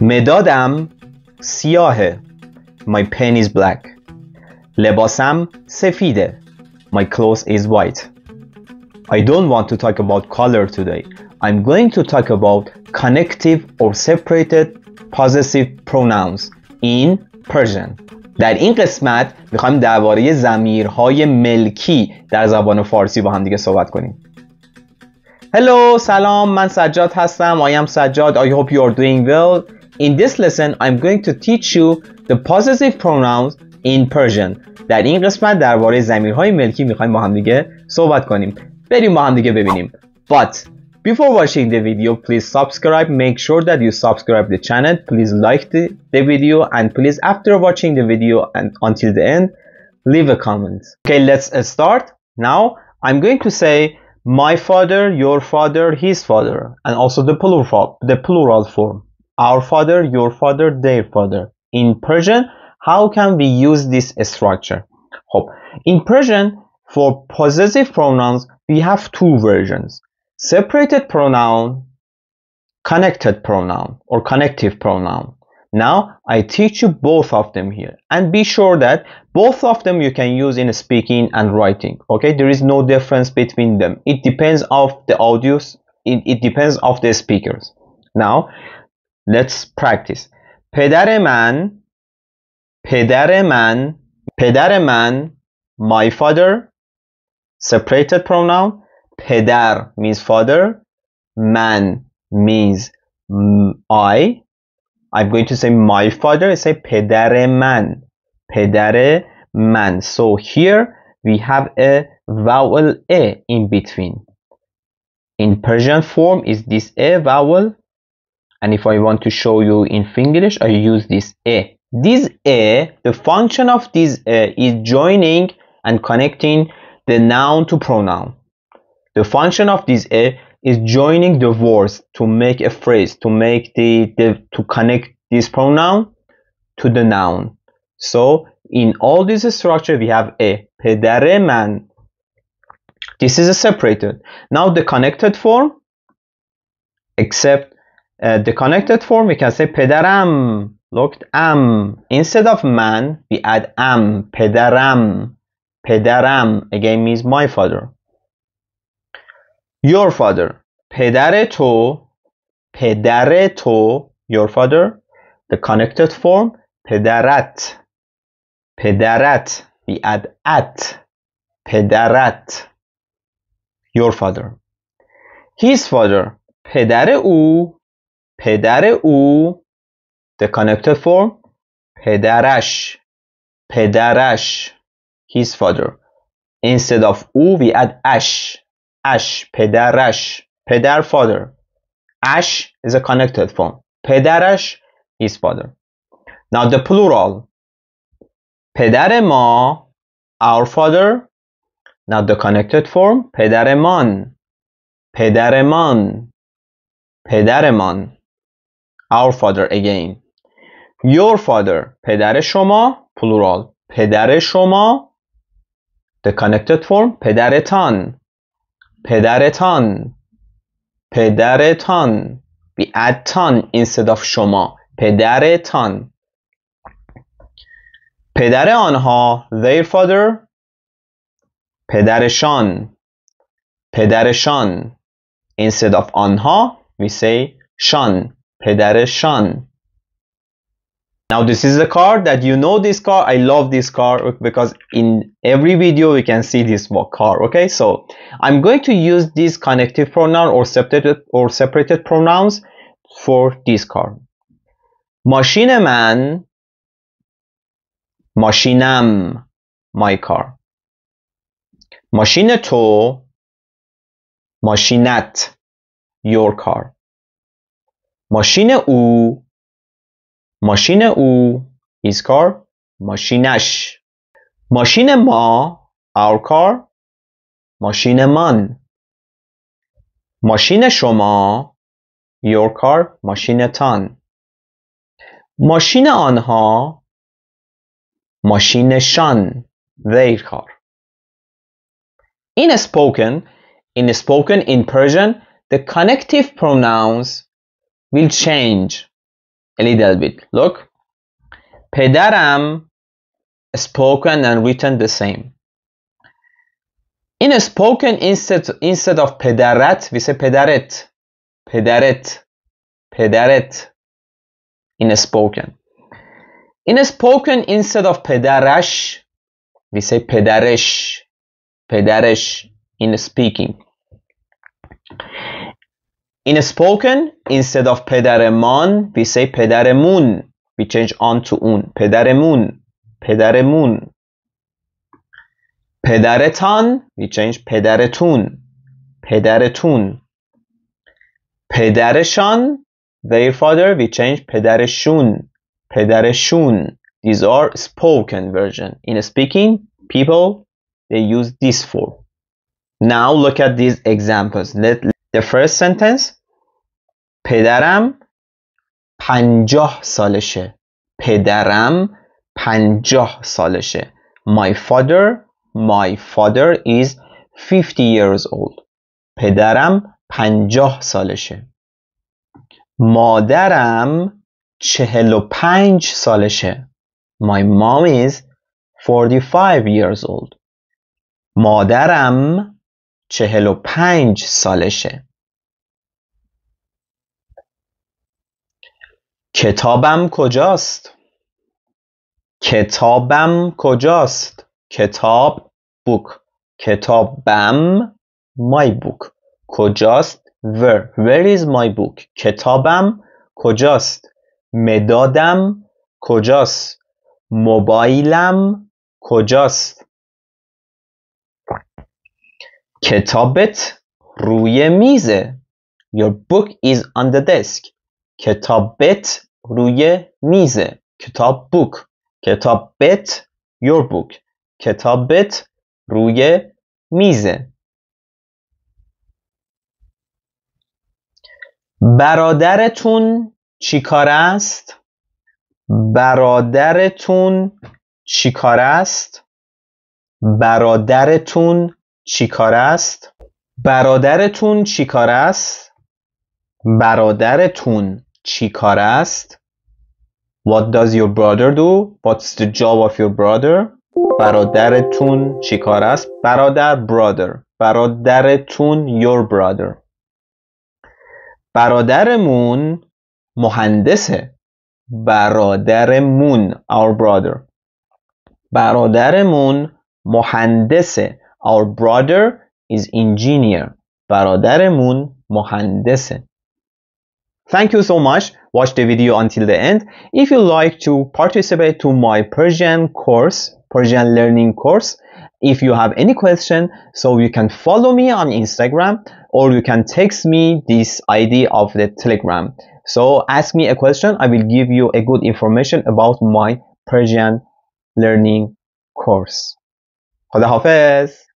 مدادم سیاهه My pen is black لباسم سفیده My clothes is white I don't want to talk about color today I'm going to talk about connective or separated possessive pronouns in Persian در این قسمت میخوایم درباره زمیرهای ملکی در زبان فارسی با هم دیگه صحبت کنیم Hello, سلام من سجاد هستم I am سجاد I hope you are doing well in this lesson, I'm going to teach you the possessive pronouns in Persian. در این قسمت درباره ضمیرهای ملکی میخوایم با هم دیگه صحبت کنیم. بریم با هم دیگه ببینیم. But before watching the video, please subscribe. Make sure that you subscribe the channel. Please like the, the video and please after watching the video and until the end, leave a comment. Okay, let's uh, start. Now I'm going to say my father, your father, his father, and also the plural, the plural form our father, your father, their father. In Persian, how can we use this structure? Hope. In Persian, for possessive pronouns, we have two versions. Separated pronoun, connected pronoun or connective pronoun. Now, I teach you both of them here. And be sure that both of them you can use in speaking and writing. Okay, there is no difference between them. It depends of the audios. It, it depends of the speakers. Now, Let's practice. پدر من پدر من پدر من my father separated pronoun پدر means father man means I I'm going to say my father I say پدر من پدر من so here we have a vowel a in between in Persian form is this a vowel and if I want to show you in English, I use this a this a the function of this a is joining and connecting the noun to pronoun the function of this a is joining the words to make a phrase to make the, the to connect this pronoun to the noun so in all this structure we have a پدر man. this is a separated now the connected form except the connected form we can say پدرم looked am instead of man we add am پدرم پدرم again means my father your father pedare to پدر تو your father the connected form پدرت پدرت we add at پدرت your father his father پدر او پدر او the connected form پدرش پدرش his father instead of او we add اش اش پدرش پدر father اش is a connected form پدرش his father now the plural پدر ما our father now the connected form پدرمان پدرمان پدرمان Our father again Your father پدر شما plural پدر شما The connected form پدرتان پدرتان پدرتان We add تان instead of شما پدرتان پدر آنها their father پدرشان پدرشان instead of آنها we say شان پدرشان now this is the car that you know this car i love this car because in every video we can see this car okay so i'm going to use these connective pronoun or separated or separated pronouns for this car ماشین من ماشینم my car ماشین تو ماشینت your car ماشین او ماشین او his car ماشینش ماشین ما our car ماشین من ماشین شما your car ماشینتان ماشین آنها ماشینشان their car in spoken in spoken in Persian the connective pronouns will change a little bit. Look, pedaram spoken and written the same. In a spoken instead instead of پدرت we say pedaret, pedaret, pedaret in a spoken. In a spoken instead of پدرش we say پدرش پدرش in a speaking. In spoken, instead of پدرمان, we say پدرمون. We change on to un. پدرمون. پدرمون. پدرتان, we change پدرتون. پدرتون. پدرشان, their father, we change پدرشون. پدرشون. These are spoken version. In speaking, people, they use this form. Now look at these examples. Let the first sentence پدرم پنجاه سالشه پدرم پنجاه سالشه My father My father is 50 years old پدرم پنجاه سالشه مادرم چهل و پنج سالشه My mom is 45 years old مادرم چهل و پنج سالشه کتابم کجاست کتابم کجاست کتاب بوک کتابم my book کجاست where where is my book کتابم کجاست مدادم کجاست موبایلم کجاست کتابت روی میزه Your book is on the desk. کتابت روی میز کتاب بوک کتابت بوک کتاب کتابت روی میزه برادرتون چیکار است برادرتون چیکار است برادرتون چیکار است برادرتون چیکار است برادرتون چی کار است What does your brother do? What's the job of your brother? برادرتون چی کار است؟ برادر brother برادرتون your brother برادرمون مهندسه برادرمون our brother برادرمون مهندسه our brother is engineer برادرمون مهندسه Thank you so much. Watch the video until the end. If you like to participate to my Persian course, Persian learning course, if you have any question, so you can follow me on Instagram or you can text me this ID of the Telegram. So ask me a question. I will give you a good information about my Persian learning course. خدا حافظ